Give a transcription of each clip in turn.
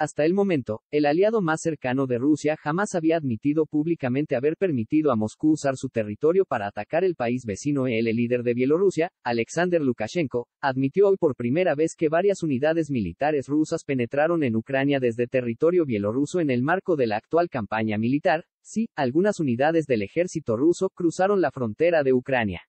Hasta el momento, el aliado más cercano de Rusia jamás había admitido públicamente haber permitido a Moscú usar su territorio para atacar el país vecino. El líder de Bielorrusia, Alexander Lukashenko, admitió hoy por primera vez que varias unidades militares rusas penetraron en Ucrania desde territorio bielorruso en el marco de la actual campaña militar. Sí, algunas unidades del ejército ruso cruzaron la frontera de Ucrania.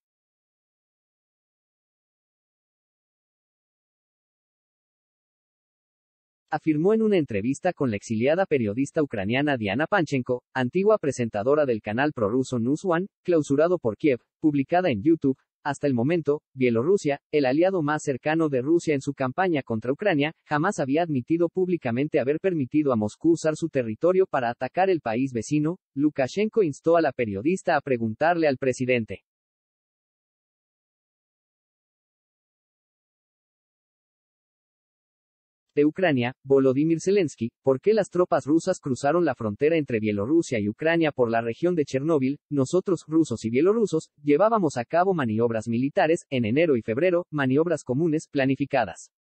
afirmó en una entrevista con la exiliada periodista ucraniana Diana Panchenko, antigua presentadora del canal prorruso News One, clausurado por Kiev, publicada en YouTube, hasta el momento, Bielorrusia, el aliado más cercano de Rusia en su campaña contra Ucrania, jamás había admitido públicamente haber permitido a Moscú usar su territorio para atacar el país vecino, Lukashenko instó a la periodista a preguntarle al presidente Ucrania, Volodymyr Zelensky, por qué las tropas rusas cruzaron la frontera entre Bielorrusia y Ucrania por la región de Chernóbil, nosotros rusos y bielorrusos, llevábamos a cabo maniobras militares, en enero y febrero, maniobras comunes, planificadas.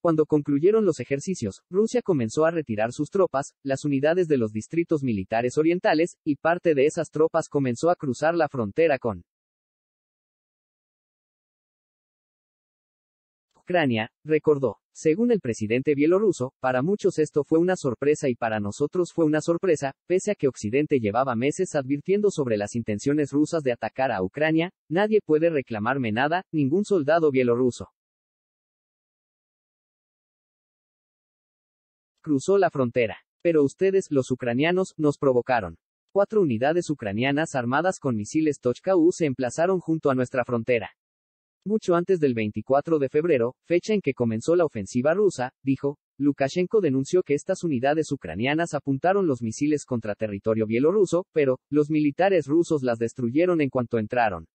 Cuando concluyeron los ejercicios, Rusia comenzó a retirar sus tropas, las unidades de los distritos militares orientales, y parte de esas tropas comenzó a cruzar la frontera con Ucrania, recordó. Según el presidente bielorruso, para muchos esto fue una sorpresa y para nosotros fue una sorpresa, pese a que Occidente llevaba meses advirtiendo sobre las intenciones rusas de atacar a Ucrania, nadie puede reclamarme nada, ningún soldado bielorruso. Cruzó la frontera. Pero ustedes, los ucranianos, nos provocaron. Cuatro unidades ucranianas armadas con misiles Tochka-U se emplazaron junto a nuestra frontera. Mucho antes del 24 de febrero, fecha en que comenzó la ofensiva rusa, dijo, Lukashenko denunció que estas unidades ucranianas apuntaron los misiles contra territorio bielorruso, pero, los militares rusos las destruyeron en cuanto entraron.